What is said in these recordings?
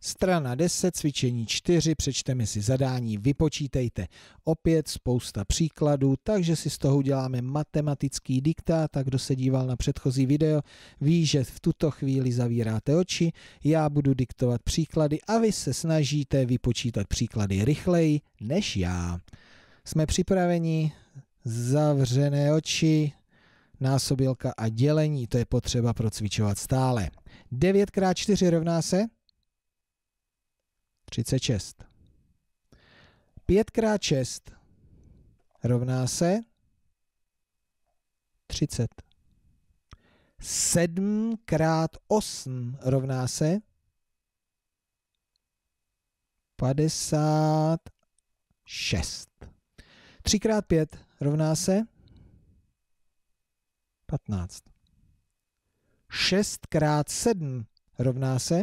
Strana 10, cvičení 4, přečteme si zadání, vypočítejte. Opět spousta příkladů, takže si z toho uděláme matematický diktát a kdo se díval na předchozí video, ví, že v tuto chvíli zavíráte oči, já budu diktovat příklady a vy se snažíte vypočítat příklady rychleji než já. Jsme připraveni, zavřené oči, násobilka a dělení, to je potřeba procvičovat stále. 9 x 4 rovná se 36. 5 krát 6 rovná se 30. 7 krát 8 rovná se 56. 3 krát 5 rovná se 15. 6 krát 7 rovná se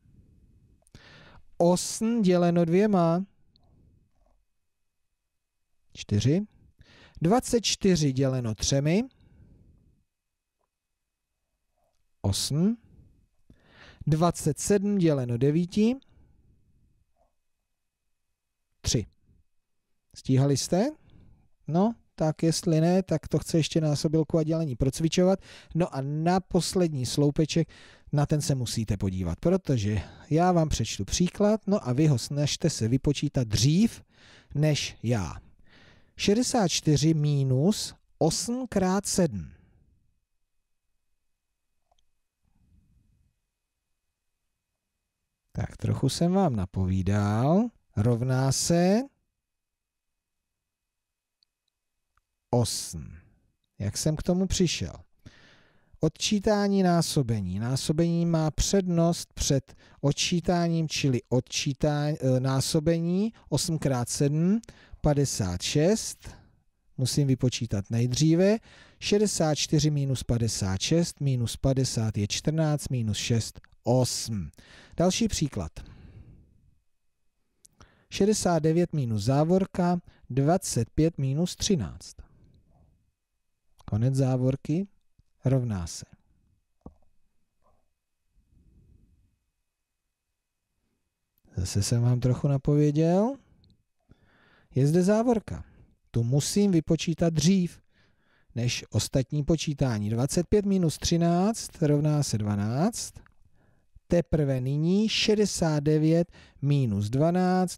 8 děleno dvěma. 4. 24 děleno třemi. 8. 27 děleno 9. 3. Stíhali jste? No, tak jestli ne, tak to chce ještě sobilku a dělení procvičovat. No a na poslední sloupeček, na ten se musíte podívat, protože já vám přečtu příklad, no a vy ho snažte se vypočítat dřív než já. 64 minus 8 krát 7. Tak trochu jsem vám napovídal. Rovná se 8. Jak jsem k tomu přišel? Odčítání násobení. Násobení má přednost před odčítáním, čili odčítání, e, násobení 8 x 7, 56. Musím vypočítat nejdříve. 64 minus 56, minus 50 je 14, minus 6, 8. Další příklad. 69 minus závorka, 25 minus 13 konec závorky, rovná se. Zase jsem vám trochu napověděl. Je zde závorka. Tu musím vypočítat dřív než ostatní počítání. 25 minus 13 rovná se 12. Teprve nyní 69 minus 12.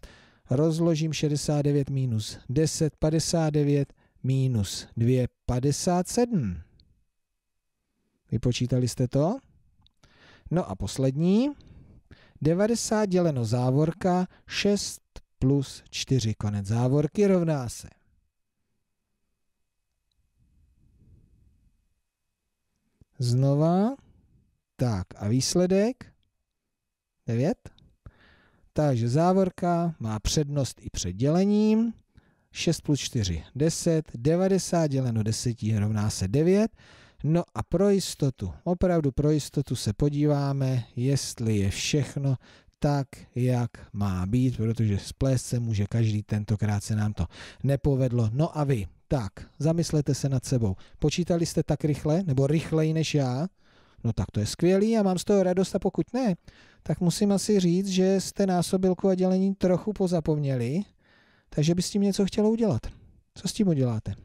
Rozložím 69 minus 10, 59 minus 2,57. Vypočítali jste to? No a poslední. 90 děleno závorka 6 plus 4 konec závorky rovná se. Znova. Tak a výsledek? 9. Takže závorka má přednost i před dělením. 6 plus 4, 10, 90 děleno 10 rovná se 9. No a pro jistotu, opravdu pro jistotu se podíváme, jestli je všechno tak, jak má být, protože splést se může každý, tentokrát se nám to nepovedlo. No a vy, tak, zamyslete se nad sebou. Počítali jste tak rychle, nebo rychleji než já? No tak to je skvělý a mám z toho radost a pokud ne, tak musím asi říct, že jste násobilku a dělení trochu pozapomněli takže by s tím něco chtělo udělat. Co s tím uděláte?